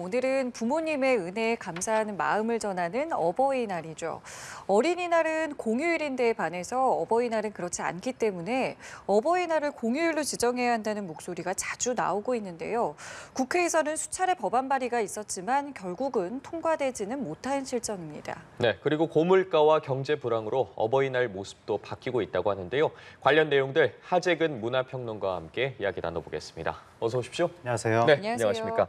오늘은 부모님의 은혜에 감사하는 마음을 전하는 어버이날이죠. 어린이날은 공휴일인데 반해서 어버이날은 그렇지 않기 때문에 어버이날을 공휴일로 지정해야 한다는 목소리가 자주 나오고 있는데요. 국회에서는 수차례 법안 발의가 있었지만 결국은 통과되지는 못한 실정입니다. 네, 그리고 고물가와 경제 불황으로 어버이날 모습도 바뀌고 있다고 하는데요. 관련 내용들 하재근 문화평론가와 함께 이야기 나눠보겠습니다. 어서 오십시오. 안녕하세요. 네, 안녕하세요. 안녕하십니까.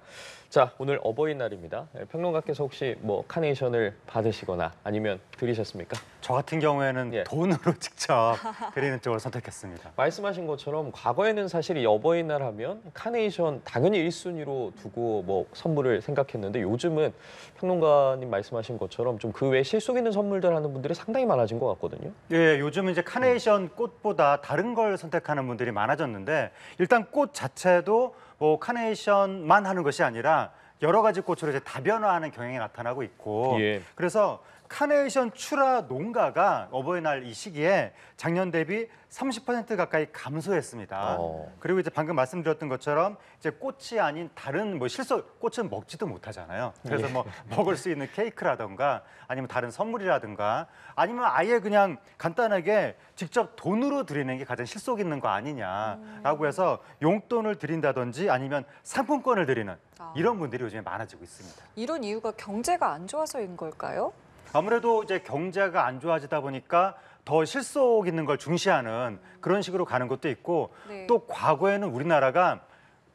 자, 오늘 어버이날입니다. 네, 평론가께서 혹시 뭐 카네이션을 받으시거나 아니면 드리셨습니까? 저 같은 경우에는 예. 돈으로 직접 드리는 쪽을 선택했습니다. 말씀하신 것처럼 과거에는 사실 이 어버이날 하면 카네이션 당연히 1순위로 두고 뭐 선물을 생각했는데 요즘은 평론가님 말씀하신 것처럼 좀 그 외 실속 있는 선물들 하는 분들이 상당히 많아진 것 같거든요. 예, 요즘은 이제 카네이션 음. 꽃보다 다른 걸 선택하는 분들이 많아졌는데 일단 꽃 자체도 뭐 카네이션만 하는 것이 아니라 여러 가지 꽃으로 이제 다변화하는 경향이 나타나고 있고 예. 그래서 카네이션 출하 농가가 어버이날 이 시기에 작년 대비 30% 가까이 감소했습니다. 어. 그리고 이제 방금 말씀드렸던 것처럼 이제 꽃이 아닌 다른 뭐 실속 꽃은 먹지도 못하잖아요. 그래서 뭐 네. 먹을 수 있는 케이크라던가 아니면 다른 선물이라든가 아니면 아예 그냥 간단하게 직접 돈으로 드리는 게 가장 실속 있는 거 아니냐라고 음. 해서 용돈을 드린다든지 아니면 상품권을 드리는 아. 이런 분들이 요즘에 많아지고 있습니다. 이런 이유가 경제가 안 좋아서인 걸까요? 아무래도 이제 경제가 안 좋아지다 보니까 더 실속 있는 걸 중시하는 그런 식으로 가는 것도 있고 네. 또 과거에는 우리나라가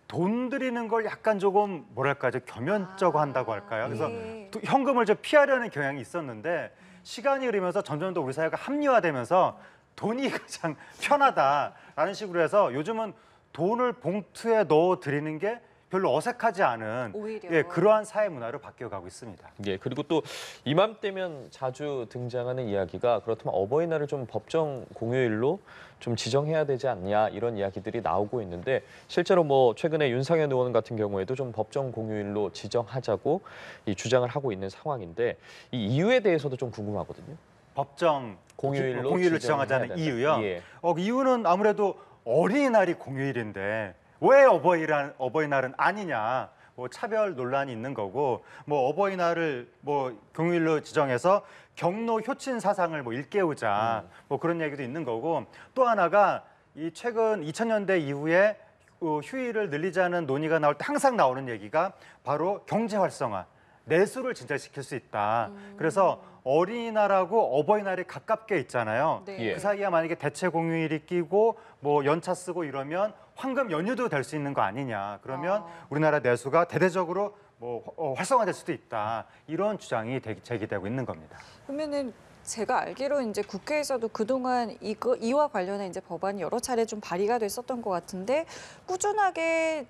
돈 들이는 걸 약간 조금 뭐랄까 좀 겸연쩍어 아. 한다고 할까요? 그래서 네. 현금을 좀 피하려는 경향이 있었는데 시간이 흐르면서 점점 더 우리 사회가 합리화되면서 돈이 가장 편하다라는 식으로 해서 요즘은 돈을 봉투에 넣어 드리는 게 별로 어색하지 않은 오히려. 예, 그러한 사회 문화로 바뀌어 가고 있습니다. 예, 그리고 또 이맘때면 자주 등장하는 이야기가 그렇다면 어버이날을 좀 법정 공휴일로 좀 지정해야 되지 않냐 이런 이야기들이 나오고 있는데 실제로 뭐 최근에 윤상현 의원 같은 경우에도 좀 법정 공휴일로 지정하자고 이 주장을 하고 있는 상황인데 이 이유에 대해서도 좀 궁금하거든요. 법정 공휴일로 공휴일을 지정하자는 이유요. 예. 어, 그 이유는 아무래도 어린이날이 공휴일인데 왜 어버이란, 어버이날은 아니냐 뭐 차별 논란이 있는 거고 뭐 어버이날을 뭐 공휴일로 지정해서 경로 효친 사상을 뭐 일깨우자 음. 뭐 그런 얘기도 있는 거고 또 하나가 이 최근 2000년대 이후에 어, 휴일을 늘리자는 논의가 나올 때 항상 나오는 얘기가 바로 경제 활성화 내수를 진짜 시킬 수 있다. 음. 그래서 어린이날하고 어버이날이 가깝게 있잖아요. 네. 예. 그 사이에 만약에 대체 공휴일이 끼고 뭐 연차 쓰고 이러면 황금 연휴도 될 수 있는 거 아니냐. 그러면 아. 우리나라 내수가 대대적으로 뭐 어, 활성화될 수도 있다. 이런 주장이 대, 제기되고 있는 겁니다. 그러면은 제가 알기로 이제 국회에서도 그동안 이거 이와 관련해 이제 법안이 여러 차례 좀 발의가 됐었던 것 같은데 꾸준하게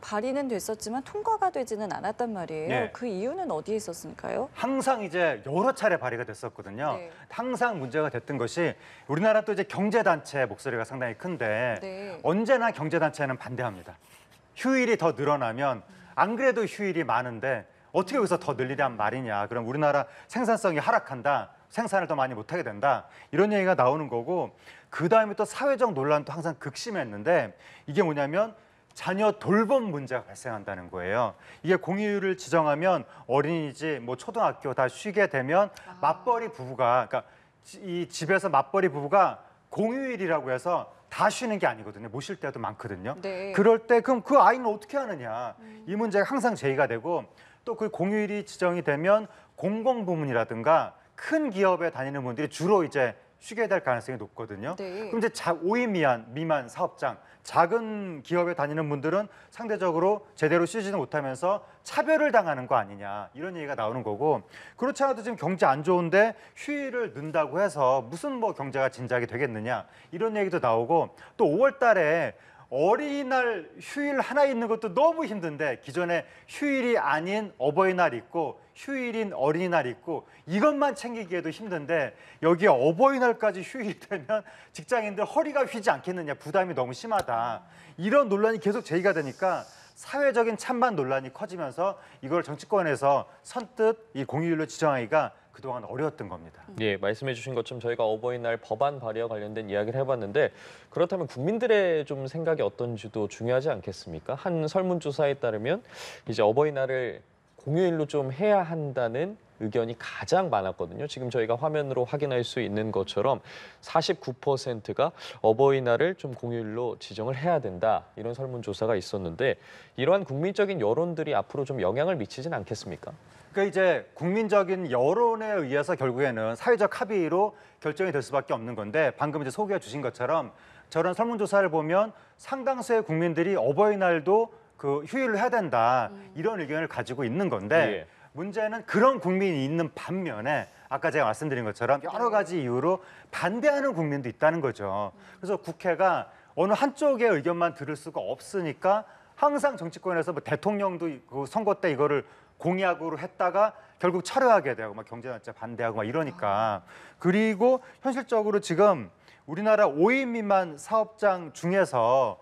발의는 됐었지만 통과가 되지는 않았단 말이에요. 네. 그 이유는 어디에 있었을까요? 항상 이제 여러 차례 발의가 됐었거든요. 네. 항상 문제가 됐던 것이 우리나라 또 이제 경제단체 목소리가 상당히 큰데 네. 언제나 경제단체는 반대합니다. 휴일이 더 늘어나면 안 그래도 휴일이 많은데 어떻게 여기서 더 늘리란 말이냐. 그럼 우리나라 생산성이 하락한다. 생산을 더 많이 못하게 된다. 이런 얘기가 나오는 거고 그다음에 또 사회적 논란도 항상 극심했는데 이게 뭐냐면 자녀 돌봄 문제가 발생한다는 거예요. 이게 공휴일을 지정하면 어린이집, 뭐 초등학교 다 쉬게 되면 아. 맞벌이 부부가 그러니까 이 집에서 맞벌이 부부가 공휴일이라고 해서 다 쉬는 게 아니거든요. 모실 때도 많거든요. 네. 그럴 때 그럼 그 아이는 어떻게 하느냐 음. 이 문제가 항상 제의가 되고 또 그 공휴일이 지정이 되면 공공부문이라든가 큰 기업에 다니는 분들이 주로 이제 쉬게 될 가능성이 높거든요. 네. 그럼 이제 자, 5인 미안 미만 사업장, 작은 기업에 다니는 분들은 상대적으로 제대로 쉬지는 못하면서 차별을 당하는 거 아니냐 이런 얘기가 나오는 거고 그렇지 않아도 지금 경제 안 좋은데 휴일을 는다고 해서 무슨 뭐 경제가 진작이 되겠느냐 이런 얘기도 나오고 또 5월 달에 어린이날 휴일 하나 있는 것도 너무 힘든데 기존에 휴일이 아닌 어버이날 있고 휴일인 어린이날 있고 이것만 챙기기에도 힘든데 여기 어버이날까지 휴일이 되면 직장인들 허리가 휘지 않겠느냐 부담이 너무 심하다 이런 논란이 계속 제기가 되니까 사회적인 찬반 논란이 커지면서 이걸 정치권에서 선뜻 이 공휴일로 지정하기가 그동안 어려웠던 겁니다. 예, 말씀해 주신 것처럼 저희가 어버이날 법안 발의와 관련된 이야기를 해봤는데 그렇다면 국민들의 좀 생각이 어떤지도 중요하지 않겠습니까? 한 설문조사에 따르면 이제 어버이날을 공휴일로 좀 해야 한다는 의견이 가장 많았거든요. 지금 저희가 화면으로 확인할 수 있는 것처럼 49%가 어버이날을 좀 공휴일로 지정을 해야 된다 이런 설문조사가 있었는데 이러한 국민적인 여론들이 앞으로 좀 영향을 미치진 않겠습니까? 그러니까 이제 국민적인 여론에 의해서 결국에는 사회적 합의로 결정이 될 수밖에 없는 건데 방금 이제 소개해 주신 것처럼 저런 설문조사를 보면 상당수의 국민들이 어버이날도 그휴일을 해야 된다 음. 이런 의견을 가지고 있는 건데 예. 문제는 그런 국민이 있는 반면에 아까 제가 말씀드린 것처럼 여러 가지 이유로 반대하는 국민도 있다는 거죠. 음. 그래서 국회가 어느 한쪽의 의견만 들을 수가 없으니까 항상 정치권에서 뭐 대통령도 그 선거 때 이거를 공약으로 했다가 결국 철회하게 되고 막경제 단체 반대하고 막 이러니까 아. 그리고 현실적으로 지금 우리나라 5인 미만 사업장 중에서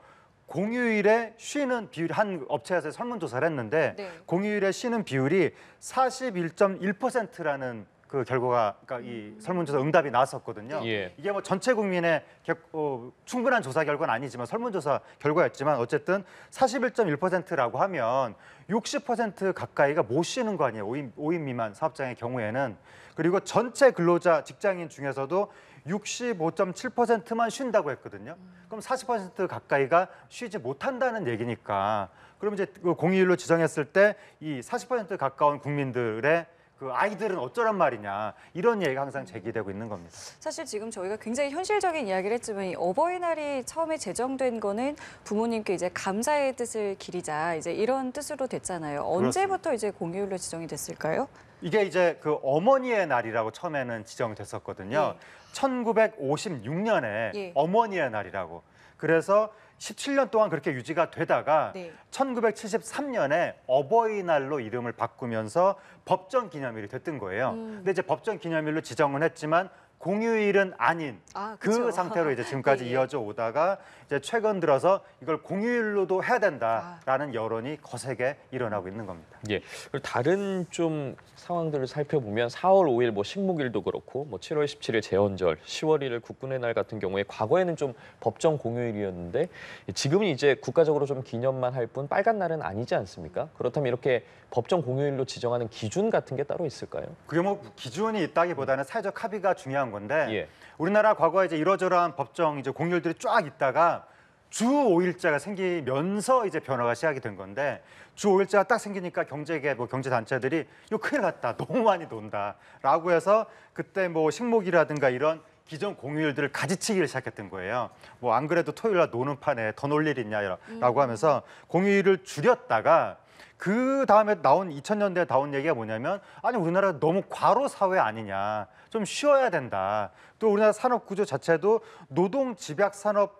공휴일에 쉬는 비율 한 업체에서 설문조사를 했는데 네. 공휴일에 쉬는 비율이 41.1%라는 그 결과가 그러니까 이 설문조사 응답이 나왔었거든요. 예. 이게 뭐 전체 국민의 겨, 어, 충분한 조사 결과는 아니지만 설문조사 결과였지만 어쨌든 41.1%라고 하면 60% 가까이가 못 쉬는 거 아니에요. 5인, 5인 미만 사업장의 경우에는 그리고 전체 근로자 직장인 중에서도 65.7%만 쉰다고 했거든요. 그럼 40% 가까이가 쉬지 못한다는 얘기니까 그럼 이제 그 공휴일로 지정했을 때 이 40% 가까운 국민들의 그 아이들은 어쩌란 말이냐 이런 얘기가 항상 제기되고 있는 겁니다. 사실 지금 저희가 굉장히 현실적인 이야기를 했지만 이 어버이날이 처음에 제정된 거는 부모님께 이제 감사의 뜻을 기리자 이제 이런 뜻으로 됐잖아요. 언제부터 그렇습니다. 이제 공휴일로 지정이 됐을까요? 이게 이제 그 어머니의 날이라고 처음에는 지정됐었거든요. 예. 1956년에 예. 어머니의 날이라고 그래서 17년 동안 그렇게 유지가 되다가 네. 1973년에 어버이날로 이름을 바꾸면서 법정 기념일이 됐던 거예요. 음. 근데 이제 법정 기념일로 지정은 했지만 공휴일은 아닌 아, 그 상태로 이제 지금까지 네. 이어져 오다가 이제 최근 들어서 이걸 공휴일로도 해야 된다라는 아. 여론이 거세게 일어나고 있는 겁니다. 예. 그리고 다른 좀 상황들을 살펴보면 4월 5일 뭐 식목일도 그렇고 뭐 7월 17일 재헌절, 10월 1일 국군의 날 같은 경우에 과거에는 좀 법정 공휴일이었는데 지금은 이제 국가적으로 좀 기념만 할 뿐 빨간 날은 아니지 않습니까? 그렇다면 이렇게 법정 공휴일로 지정하는 기준 같은 게 따로 있을까요? 그게 뭐 기준이 있다기보다는 사회적 합의가 중요한 건데 예. 우리나라 과거에 이제 이러저러한 법정 이제 공휴일들이 쫙 있다가 주5일자가 생기면서 이제 변화가 시작이 된 건데 주5일자가딱 생기니까 경제계 뭐 경제 단체들이 요 큰일 났다. 너무 많이 논다라고 해서 그때 뭐 식목이라든가 이런 기존 공휴일들을 가지치기를 시작했던 거예요. 뭐 안 그래도 토요일 날 노는 판에 더 놀 일 있냐라고 음. 하면서 공휴일을 줄였다가 그 다음에 나온 2000년대에 나온 얘기가 뭐냐면 아니 우리나라 너무 과로 사회 아니냐 좀 쉬어야 된다 또 우리나라 산업 구조 자체도 노동 집약 산업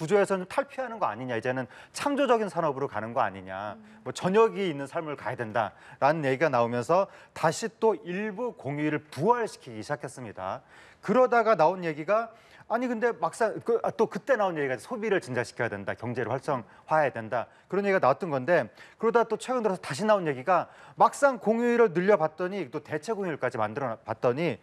구조에서는 탈피하는 거 아니냐 이제는 창조적인 산업으로 가는 거 아니냐 음. 뭐 저녁이 있는 삶을 가야 된다라는 얘기가 나오면서 다시 또 일부 공휴일을 부활시키기 시작했습니다. 그러다가 나온 얘기가 아니 근데 막상 그, 아, 또 그때 나온 얘기가 소비를 진작시켜야 된다 경제를 활성화해야 된다 그런 얘기가 나왔던 건데 그러다 또 최근 들어서 다시 나온 얘기가 막상 공휴일을 늘려봤더니 또 대체 공휴일까지 만들어 봤더니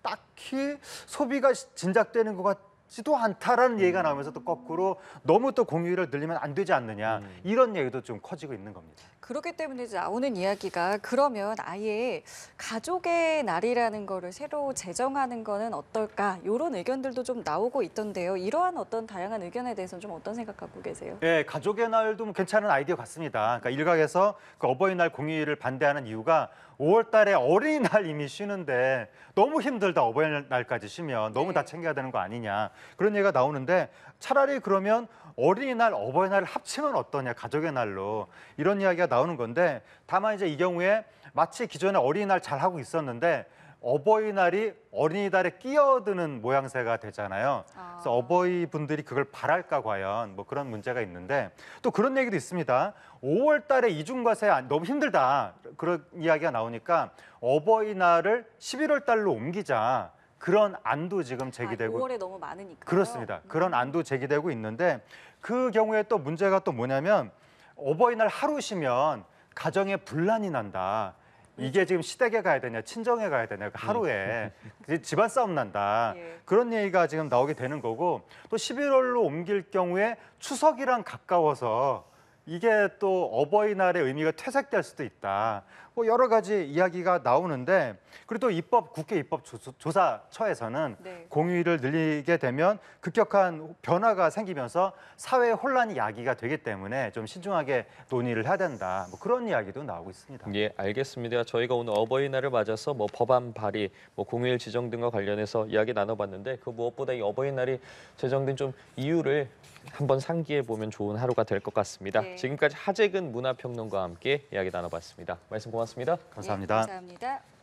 딱히 소비가 진작되는 것 같. 지도 않다라는 음. 얘기가 나오면서 또 거꾸로 너무 또 공휴일을 늘리면 안 되지 않느냐 음. 이런 얘기도 좀 커지고 있는 겁니다. 그렇기 때문에 이제 나오는 이야기가 그러면 아예 가족의 날이라는 거를 새로 제정하는 거는 어떨까 이런 의견들도 좀 나오고 있던데요. 이러한 어떤 다양한 의견에 대해서는 좀 어떤 생각 갖고 계세요? 예, 가족의 날도 뭐 괜찮은 아이디어 같습니다. 그러니까 일각에서 그 어버이날 공휴일을 반대하는 이유가 5월 달에 어린이날 이미 쉬는데 너무 힘들다 어버이날까지 쉬면 너무 네. 다 챙겨야 되는 거 아니냐 그런 얘기가 나오는데 차라리 그러면 어린이날 어버이날을 합치면 어떠냐 가족의 날로 이런 이야기가 나오는 건데 다만 이제 이 경우에 마치 기존에 어린이날 잘 하고 있었는데 어버이날이 어린이날에 끼어드는 모양새가 되잖아요. 아. 그래서 어버이 분들이 그걸 바랄까 과연 뭐 그런 문제가 있는데 또 그런 얘기도 있습니다. 5월 달에 이중과세 너무 힘들다. 그런 이야기가 나오니까 어버이날을 11월 달로 옮기자. 그런 안도 지금 제기되고 아, 5월에 너무 많으니까 그렇습니다. 음. 그런 안도 제기되고 있는데 그 경우에 또 문제가 또 뭐냐면 어버이날 하루 쉬면 가정에 분란이 난다. 이게 지금 시댁에 가야 되냐, 친정에 가야 되냐, 그 하루에 음. 집안 싸움 난다. 예. 그런 얘기가 지금 나오게 되는 거고 또 11월로 옮길 경우에 추석이랑 가까워서 이게 또 어버이날의 의미가 퇴색될 수도 있다. 뭐 여러 가지 이야기가 나오는데 그리고 또 입법 국회 입법 조사처에서는 네. 공휴일을 늘리게 되면 급격한 변화가 생기면서 사회 혼란이 야기가 되기 때문에 좀 신중하게 논의를 해야 된다. 뭐 그런 이야기도 나오고 있습니다. 예, 알겠습니다. 저희가 오늘 어버이날을 맞아서 뭐 법안 발의, 뭐 공휴일 지정 등과 관련해서 이야기 나눠봤는데 그 무엇보다 이 어버이날이 제정된 좀 이유를 한번 상기해 보면 좋은 하루가 될 것 같습니다. 네. 지금까지 하재근 문화평론가와 함께 이야기 나눠봤습니다. 말씀 고맙습니다. 고맙습니다. 감사합니다. 네, 감사합니다.